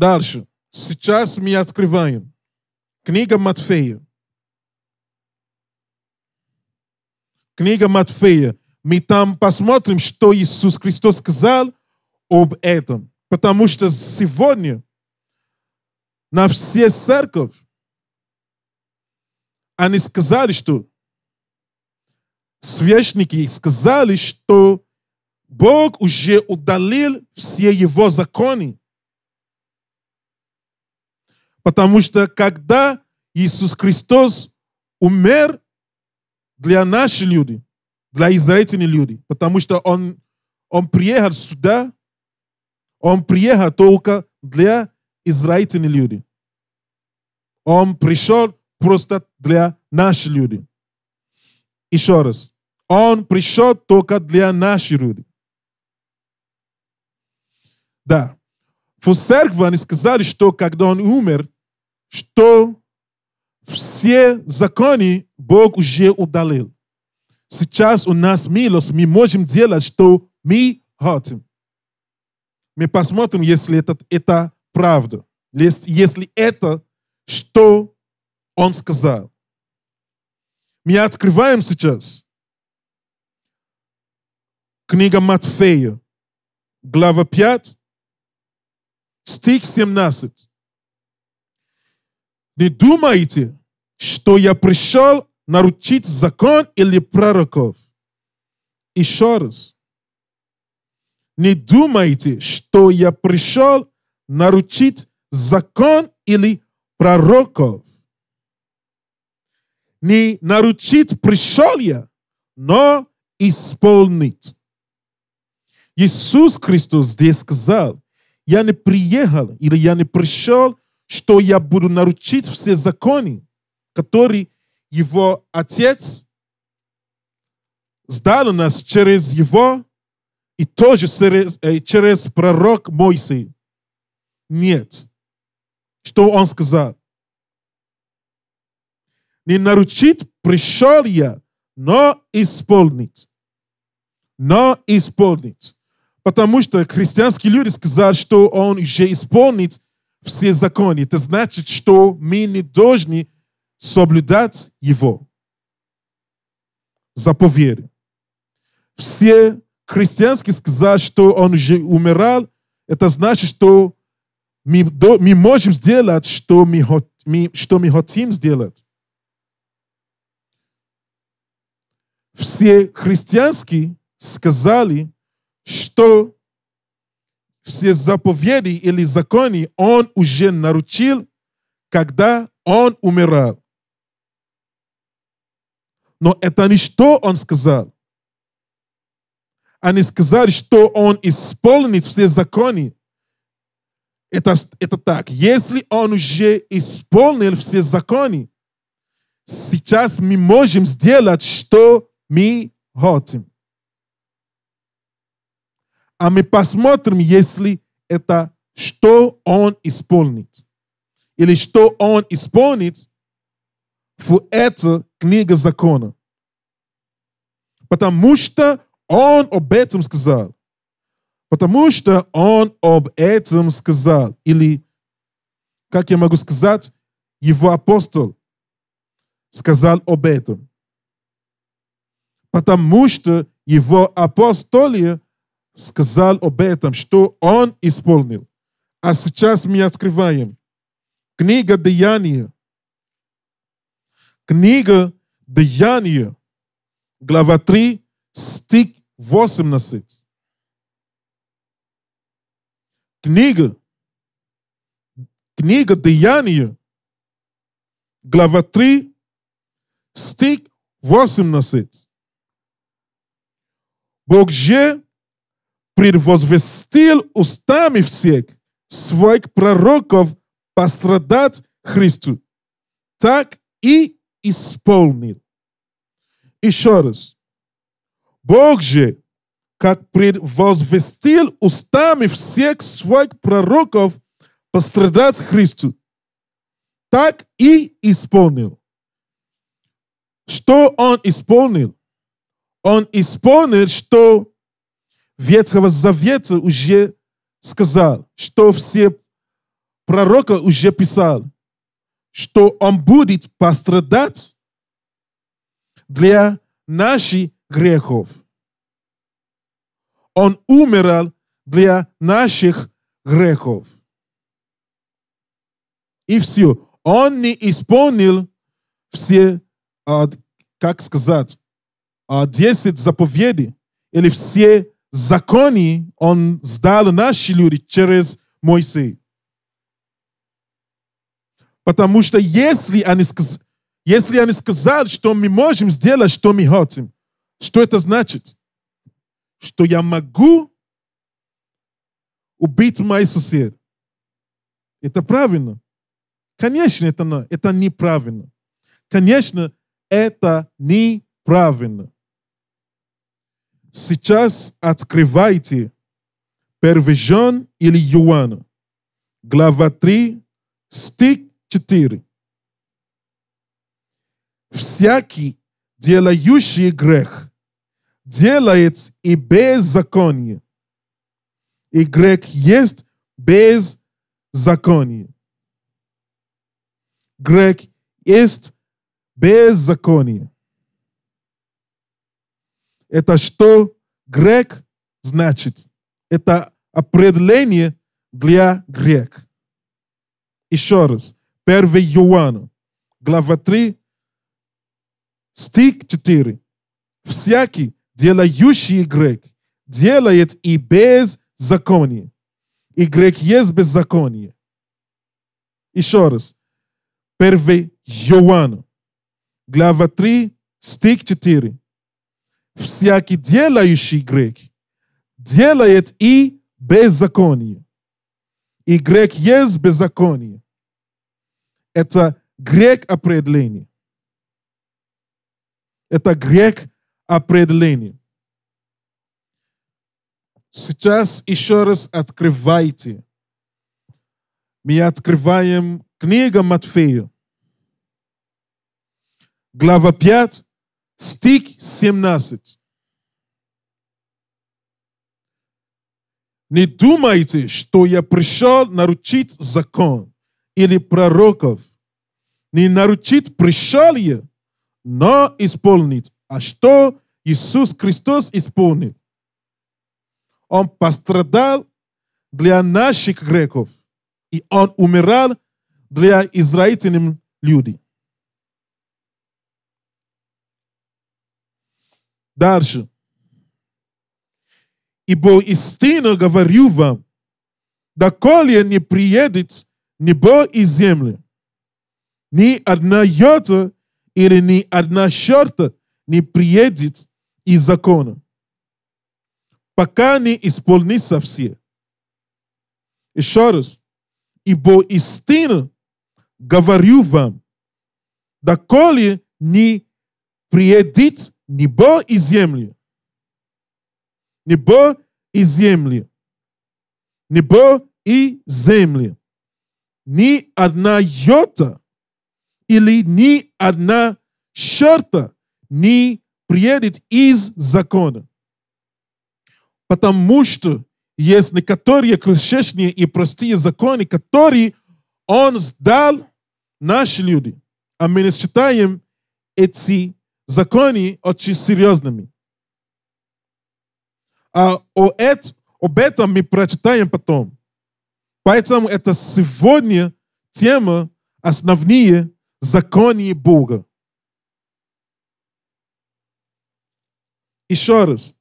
Дальше. Сейчас мы открываем. Книга Матфея. Книга Матфея. Мы там посмотрим, что Иисус Христос сказал об этом. Потому что сегодня на все церковь они сказали, что священники сказали, что Бог уже удалил все его законы. Потому что когда Иисус Христос умер для наших людей, для израильтян людей, потому что Он, он приехал сюда, Он приехал только для израильтян людей. Он пришел просто для наших людей. Еще раз. Он пришел только для наших людей. Да. в Фусеркван сказали, что когда он умер, что все законы Бог уже удалил. Сейчас у нас милость, мы можем делать, что мы хотим. Мы посмотрим, если это, это правда, если, если это, что он сказал. Мы открываем сейчас книга Матфея, глава 5, стих 17. Не думайте, что я пришел нарушить закон или пророков. Еще раз. Не думайте, что я пришел нарушить закон или пророков. Не наручить пришел я, но исполнить. Иисус Христос здесь сказал, я не приехал или я не пришел что я буду нарушить все законы, которые его отец сдал у нас через его и тоже через, э, через пророк Моисей. Нет. Что он сказал? Не нарушить пришел я, но исполнить. Но исполнить. Потому что христианские люди сказали, что он уже исполнит все законы. Это значит, что мы не должны соблюдать его. Заповеди. Все христианские сказали, что он уже умирал. Это значит, что мы, мы можем сделать, что мы, мы, что мы хотим сделать. Все христианские сказали, что все заповеди или законы он уже нарушил, когда он умирал. Но это не что он сказал. Они сказали, что он исполнит все законы. Это, это так. Если он уже исполнил все законы, сейчас мы можем сделать, что мы хотим а мы посмотрим, если это что он исполнит. Или что он исполнит в эту книгу закона. Потому что он об этом сказал. Потому что он об этом сказал. Или, как я могу сказать, его апостол сказал об этом. Потому что его апостолы сказал об этом, что он исполнил. А сейчас мы открываем. Книга Деяния. Книга Деяния. Глава 3, стих 18. Книга. Книга Деяния. Глава 3, стих 18. Бог же предвозвестил устами всех своих пророков пострадать Христу. Так и исполнил. Еще раз. Бог же, как предвозвестил устами всех своих пророков пострадать Христу, так и исполнил. Что он исполнил? Он исполнил, что Ветхого Завета уже сказал, что все пророка уже писал, что он будет пострадать для наших грехов. Он умирал для наших грехов. И все. Он не исполнил все, а, как сказать, 10 а, заповедей или все законы Он сдал наши люди через Моисея. Потому что если они, если они сказали, что мы можем сделать, что мы хотим, что это значит? Что я могу убить мои соседи. Это правильно. Конечно, это, это неправильно. Конечно, это неправильно. Сейчас открывайте. Первый Жан или Иоанна, глава 3, стих 4. Всякий, делающий грех, делает и беззаконие. И грех есть беззаконие. Грех есть беззаконие. Это что грек значит? Это определение для грек. Еще раз. 1 Иоанна, глава 3, стих 4. Всякий, делающий грек, делает и беззаконие. И грек есть беззаконие. Еще раз. 1 Иоанна, глава 3, стих 4 всякий делающий грех делает и беззаконие. И грех есть беззаконие. Это грех определения. Это грех определения. Сейчас еще раз открывайте. Мы открываем книгу Матфея. Глава 5, стих 17. Не думайте, что я пришел наручить закон или пророков. Не наручить пришел я, но исполнить. А что Иисус Христос исполнил? Он пострадал для наших греков, и Он умирал для израильтян людей. Дальше. Ибо истинно говорю вам, доколе не приедет небо и земля, ни одна йота или ни одна шерта не приедет из закона, пока не исполнится все. Еще раз. Ибо истинно говорю вам, доколе не приедет небо и земли. Небо и земли. Небо и земли. Ни одна йота или ни одна черта не приедет из закона. Потому что есть некоторые крышечные и простые законы, которые он сдал наши люди. А мы не считаем эти закони очень а серьезными. А о это, об этом мы прочитаем потом. Поэтому это сегодня тема основные законы Бога. Еще раз.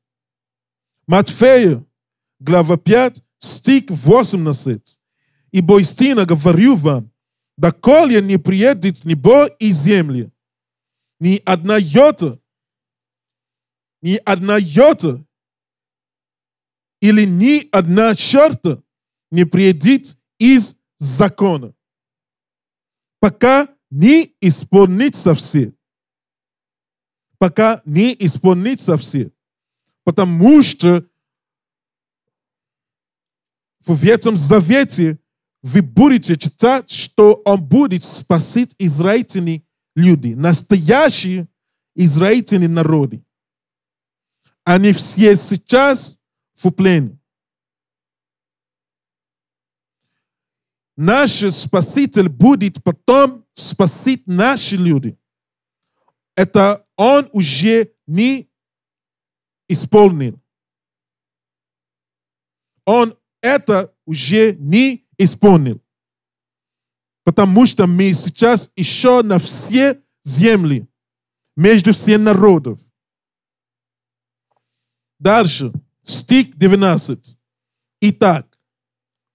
Матфея, глава 5, стих 18. Ибо истинно говорю вам, доколе не приедет небо и земли, ни одна йота, ни одна йота или ни одна черта не приедет из закона, пока не исполнится все. Пока не исполнится все. Потому что в этом завете вы будете читать, что он будет спасить израильтяне люди, настоящие израильтяне народы. Они все сейчас в плене. Наш Спаситель будет потом спасить наши люди. Это Он уже не исполнил. Он это уже не исполнил потому что мы сейчас еще на все земли, между все народов. Дальше, стих 19. Итак,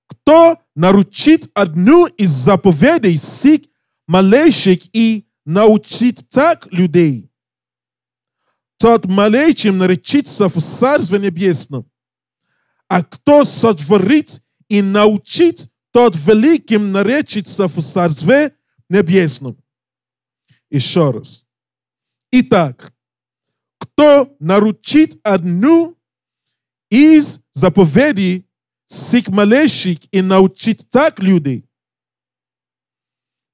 кто наручит одну из заповедей сих малейших и научит так людей, тот малейшим наречится в Царстве Небесном. А кто сотворит и научит тот великим наречится в царстве небесном. Еще раз. Итак, кто наручит одну из заповедей сикмалещик и научит так людей?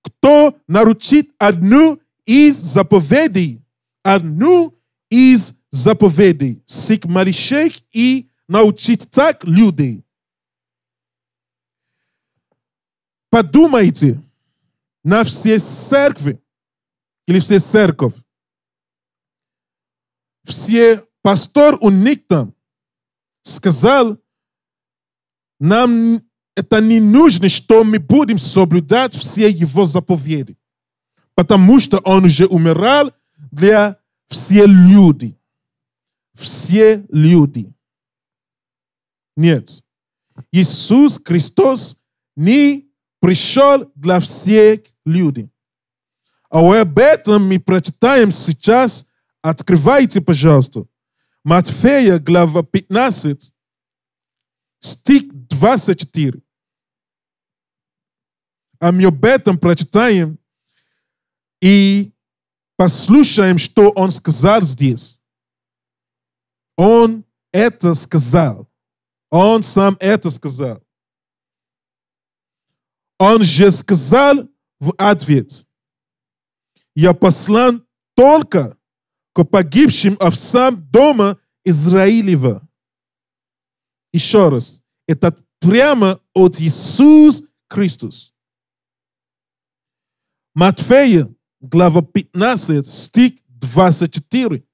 Кто наручит одну из заповедей, одну из заповедей сикмалещик и научит так людей? Подумайте на все церкви или все церковь. Все пастор у них там сказал, нам это не нужно, что мы будем соблюдать все его заповеди, потому что он уже умирал для все люди, Все люди. Нет. Иисус Христос не пришел для всех людей. А об этом мы прочитаем сейчас. Открывайте, пожалуйста. Матфея, глава 15, стих 24. А мы об этом прочитаем и послушаем, что он сказал здесь. Он это сказал. Он сам это сказал. Он же сказал в ответ, «Я послан только к погибшим овцам дома Израилева». Еще раз, это прямо от Иисуса Христос. Матфея, глава 15, стих 24.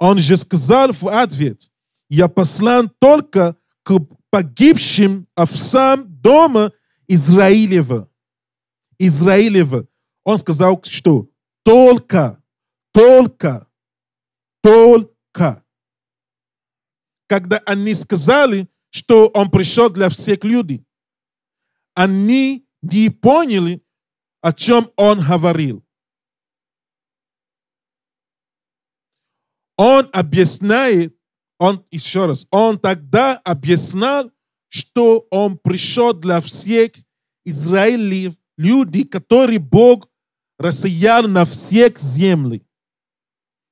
Он же сказал в ответ, «Я послан только к погибшим овцам дома Израилева». Израилева. Израилева. Он сказал, что только, только, только. Когда они сказали, что он пришел для всех людей, они не поняли, о чем он говорил. Он объясняет, он еще раз, он тогда объяснял, что он пришел для всех Израилев, люди, которые Бог рассиял на всех земли.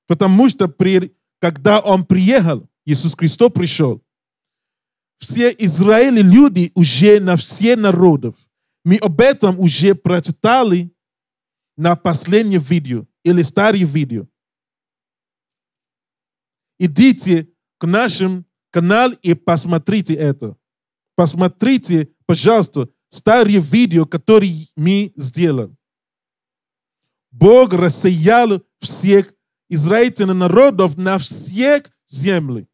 Потому что при, когда Он приехал, Иисус Христос пришел, все Израиль люди уже на все народов. Мы об этом уже прочитали на последнем видео или старом видео. Идите к нашим каналу и посмотрите это. Посмотрите, пожалуйста, старые видео, которые мы сделали. Бог рассеял всех израильтян народов на всех земли.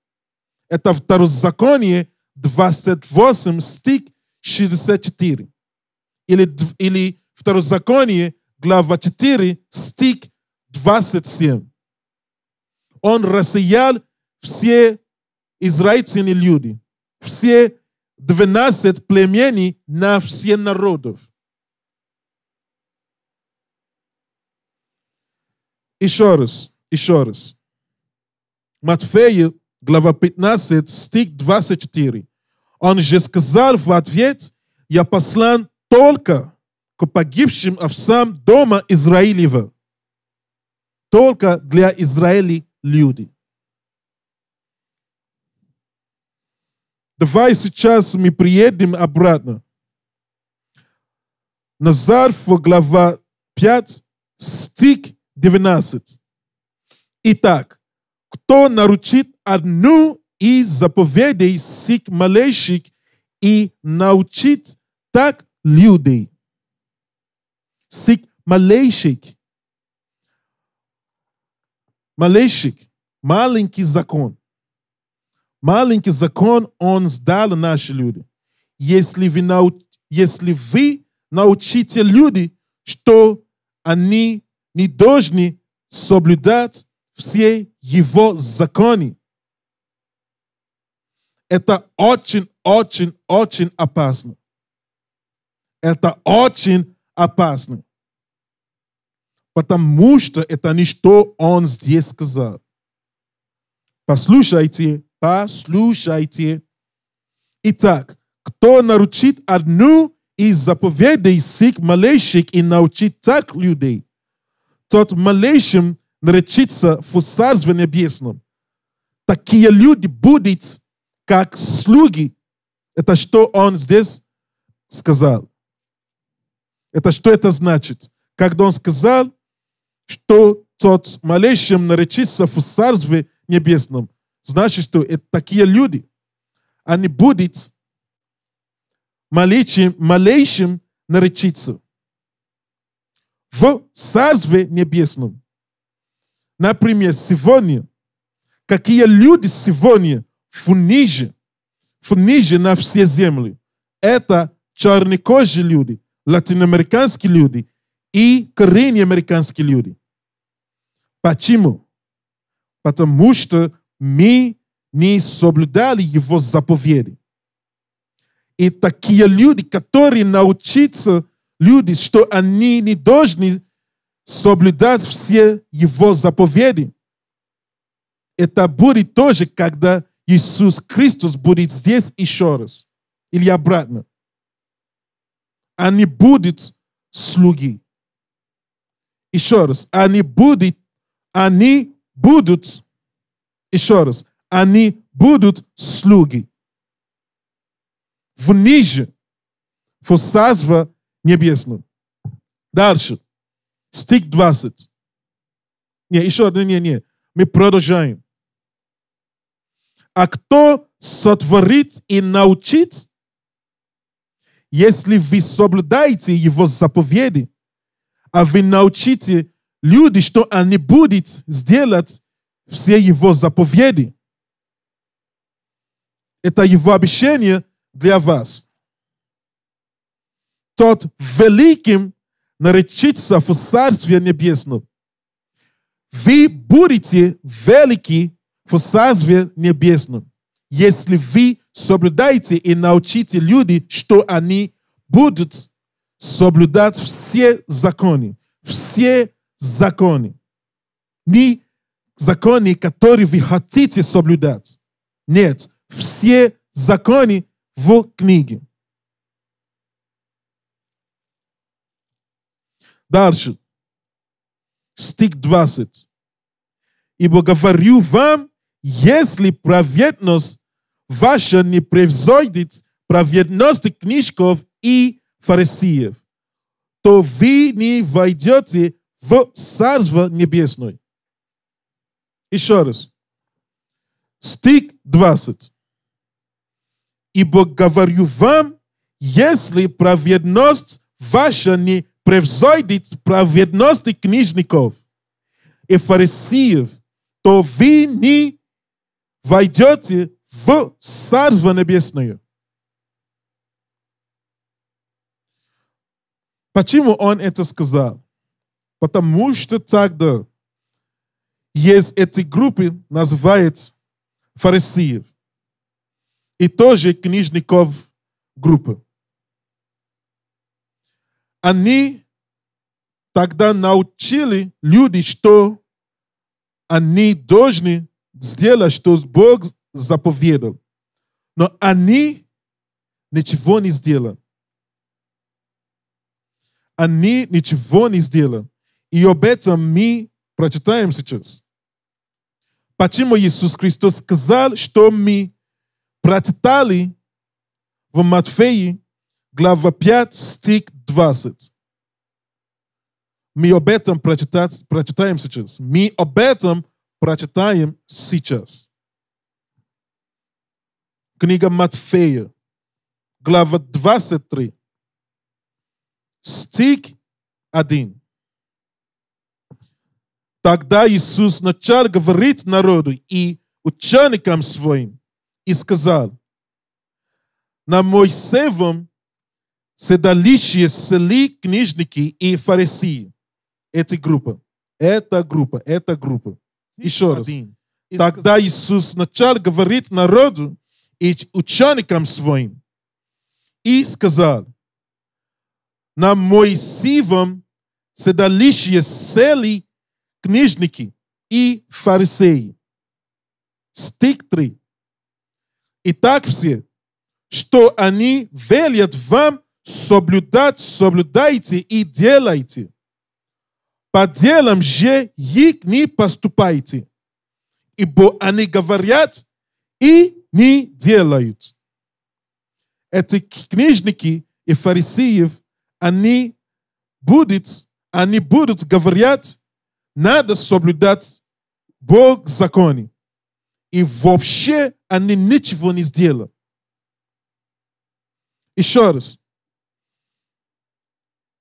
Это второзаконие 28 стих 64. Или, или второзаконие глава 4 стих 27. Он рассеял все израильтяне люди, все 12 племени на все народов. Еще раз, еще раз. Матфею, глава 15, стих 24. Он же сказал в ответ, я послан только к погибшим овцам дома Израилева. Только для Израиля люди. Давай сейчас мы приедем обратно. Назад в глава 5, стих 19. Итак, кто наручит одну из заповедей сих малейших и научит так людей. Сих малейших. Малейших. Маленький закон. Маленький закон он сдал наши люди. Если вы, нау... Если вы научите люди, что они не должны соблюдать все его законы. Это очень, очень, очень опасно. Это очень опасно. Потому что это не что он здесь сказал. Послушайте послушайте. Итак, кто нарушит одну из заповедей сих малейших и научит так людей, тот малейшим наречится в Царстве Небесном. Такие люди будут как слуги. Это что он здесь сказал. Это что это значит? Когда он сказал, что тот малейшим наречится в Царстве Небесном значит, что это такие люди. они будут малейшим, малейшим наречиться в Царстве Небесном. Например, сегодня, какие люди сегодня в ниже, в ниже на все земли, это чернокожие люди, латиноамериканские люди и коренные американские люди. Почему? Потому что мы не соблюдали его заповеди. И такие люди, которые научатся люди, что они не должны соблюдать все его заповеди. Это будет тоже, когда Иисус Христос будет здесь еще раз. Или обратно. Они будут слуги. Еще раз. Они будут, они будут еще раз. Они будут слуги. Вниже, в царство небесном. Дальше. Стих 20. Не, еще одно, не, не. Мы продолжаем. А кто сотворит и научит, если вы соблюдаете его заповеди, а вы научите люди, что они будут сделать все его заповеди. Это его обещание для вас. Тот великим наречится в Царстве Небесном. Вы будете велики в Царстве Небесном, если вы соблюдаете и научите люди, что они будут соблюдать все законы. Все законы. Не законы, которые вы хотите соблюдать. Нет, все законы в книге. Дальше. Стих 20. Ибо говорю вам, если праведность ваша не превзойдет праведности книжков и фарисеев, то вы не войдете в Царство Небесное. Еще раз. Стих 20. «Ибо говорю вам, если праведность ваша не превзойдет праведности книжников и фарисеев, то вы не войдете в Царство Небесное. Почему он это сказал? Потому что тогда есть эти группы называют фарисеев. И тоже книжников группы. Они тогда научили люди, что они должны сделать, что Бог заповедал. Но они ничего не сделали. Они ничего не сделали. И об этом мы прочитаем сейчас. Почему Иисус Христос сказал, что мы прочитали в Матфеи, глава 5, стих 20? Мы об этом прочитаем сейчас. Мы об этом прочитаем сейчас. Книга Матфея, глава 23, стих 1. Тогда Иисус начал говорить народу и ученикам своим и сказал, на Моисеевом седалище сели книжники и фарисеи. Эти группы. Эта группа, эта группа. Еще раз. Тогда Иисус начал говорить народу и ученикам своим и сказал, на Моисеевом седалище сели книжники и фарисеи. Стих 3. Итак, все, что они велят вам соблюдать, соблюдайте и делайте. По делам же их не поступайте, ибо они говорят и не делают. Эти книжники и фарисеев, они будут, они будут говорить надо соблюдать Бог законы. И вообще они ничего не сделали. Еще раз.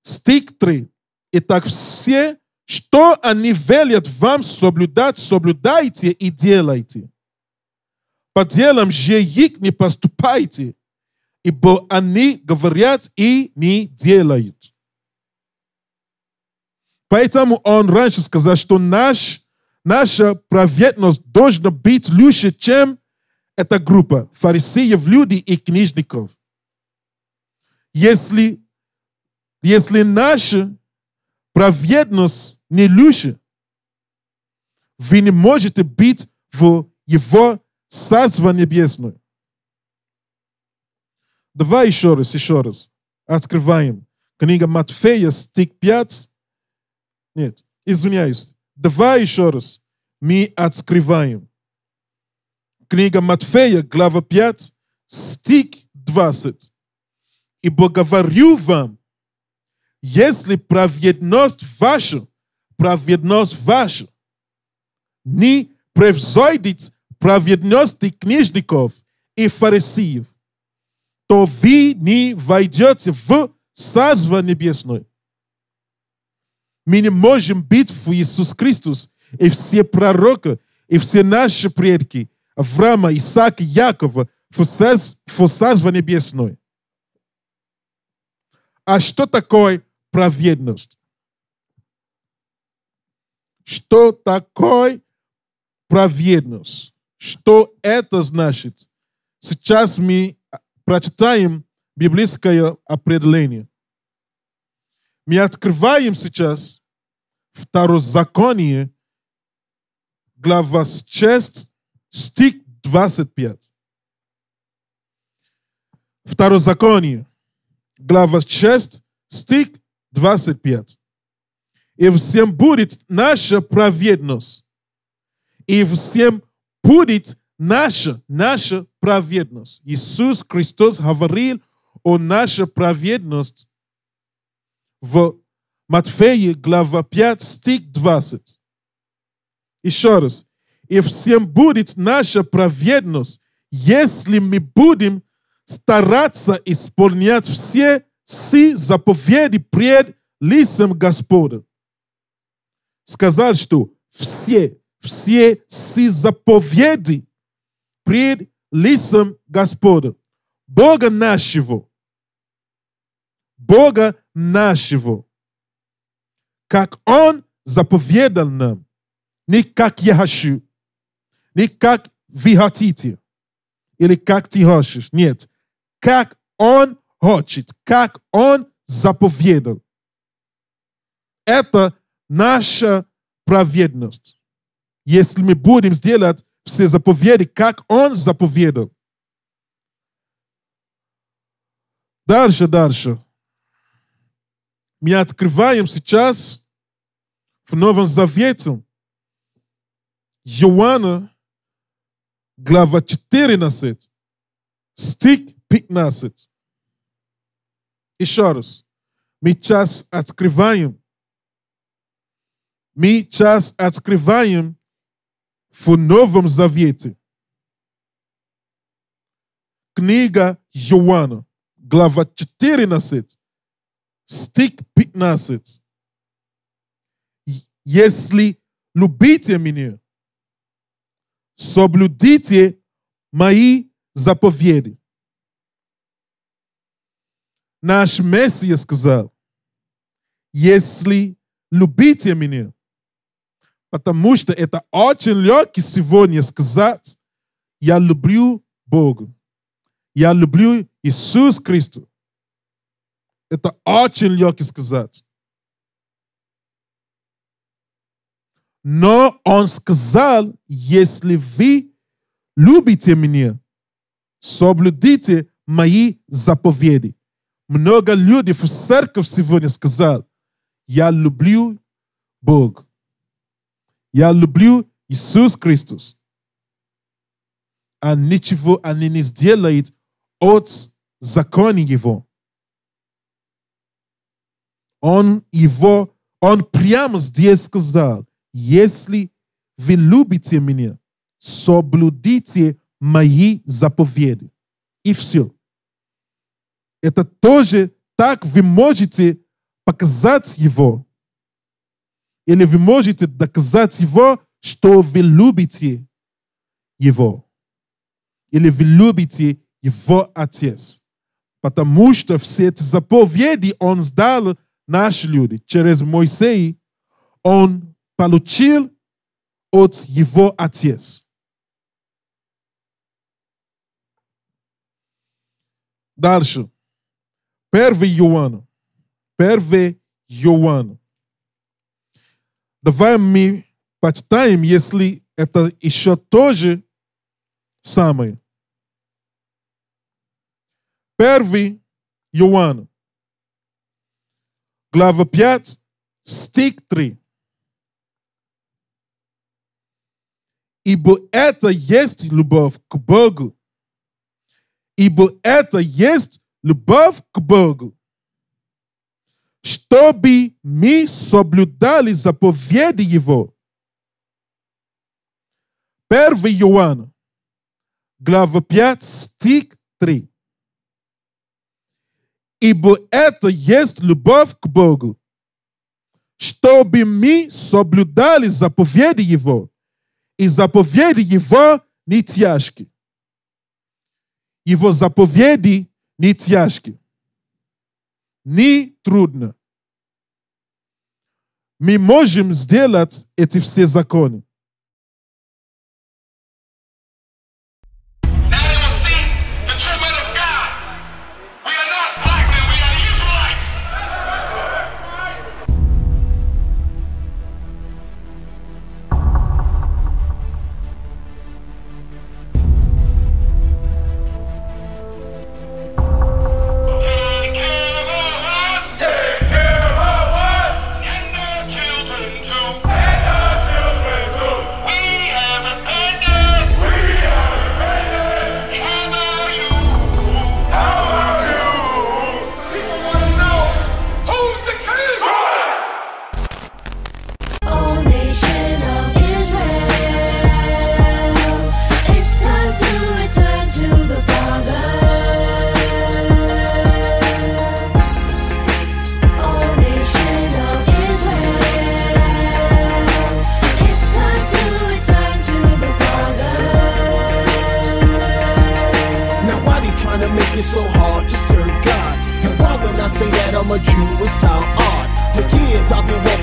Стих 3. Итак, все, что они велят вам соблюдать, соблюдайте и делайте. По делам же их не поступайте, ибо они говорят и не делают. Поэтому он раньше сказал, что наш, наша праведность должна быть лучше, чем эта группа фарисеев, людей и книжников. Если, если наша праведность не лучше, вы не можете быть в его Царство Небесное. Давай еще раз, еще раз. Открываем. Книга Матфея, стих 5, нет, извиняюсь. Давай еще раз. Мы открываем. Книга Матфея, глава 5, стих 20. «Ибо говорю вам, если праведность ваша, праведность ваша, не превзойдет праведность книжников и фарисеев, то вы не войдете в Сазва Небесное. Мы не можем быть в Иисус Христос. И все пророки, и все наши предки, Авраама, Исаака, Якова, в Царство Небесное. А что такое праведность? Что такое праведность? Что это значит? Сейчас мы прочитаем библейское определение. Мы открываем сейчас Второзаконие, глава 6, стих 25. Второзаконие, глава 6, стих 25. И всем будет наша праведность. И всем будет наша, наша праведность. Иисус Христос говорил о нашей праведности в Матфея, глава 5, стих 20. Еще раз. И всем будет наша праведность, если мы будем стараться исполнять все си заповеди пред лицем Господа. Сказал, что все, все си заповеди пред лицем Господа. Бога нашего. Бога нашего, как Он заповедал нам, не как я хочу, не как вы хотите, или как ты хочешь, нет, как Он хочет, как Он заповедал. Это наша праведность. Если мы будем сделать все заповеди, как Он заповедал. Дальше, дальше. не открываем сейчас в Новом Завете Иоанна, глава 14, стих 15. Еще раз. Мы сейчас открываем. Мы сейчас открываем в Новом Завете. Книга Иоанна, глава 14, стих 15. Если любите меня, соблюдите мои заповеди. Наш Мессия сказал, если любите меня, потому что это очень легко сегодня сказать, я люблю Бога, я люблю Иисуса Христа. Это очень легко сказать. Но он сказал, если вы любите меня, соблюдите мои заповеди. Много людей в церковь сегодня сказал, я люблю Бога, Я люблю Иисус Христос. А ничего они не сделают от закона Его. Он его, он прямо здесь сказал, если вы любите меня, соблюдите мои заповеди. И все. Это тоже так вы можете показать его. Или вы можете доказать его, что вы любите его. Или вы любите его отец. Потому что все эти заповеди он сдал Наш люди, через Моисей, он получил от его отец. Дальше. Первый Иоанн, Первый Иоанн. Давай мы почитаем, если это еще тоже самое. Первый Иоанн глава 5, стих 3. Ибо это есть любовь к Богу. Ибо это есть любовь к Богу. Чтобы мы соблюдали заповеди Его. 1 Иоанна, глава 5, стих 3 ибо это есть любовь к Богу, чтобы мы соблюдали заповеди Его, и заповеди Его не тяжки. Его заповеди не тяжки, не трудно. Мы можем сделать эти все законы.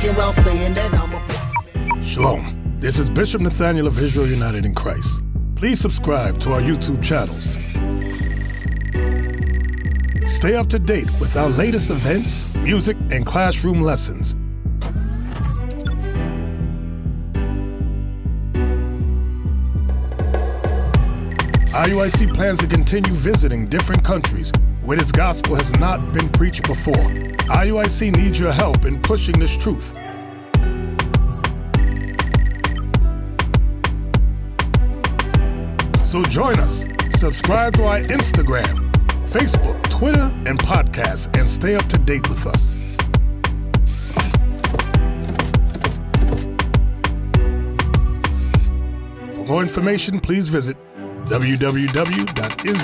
walking around saying that I'm a. Shalom. This is Bishop Nathaniel of Israel United in Christ. Please subscribe to our YouTube channels. Stay up to date with our latest events, music, and classroom lessons. IUIC plans to continue visiting different countries where this gospel has not been preached before. IUIC needs your help in pushing this truth. So join us, subscribe to our Instagram, Facebook, Twitter, and podcast, and stay up to date with us. For more information, please visit www.israelunite.org.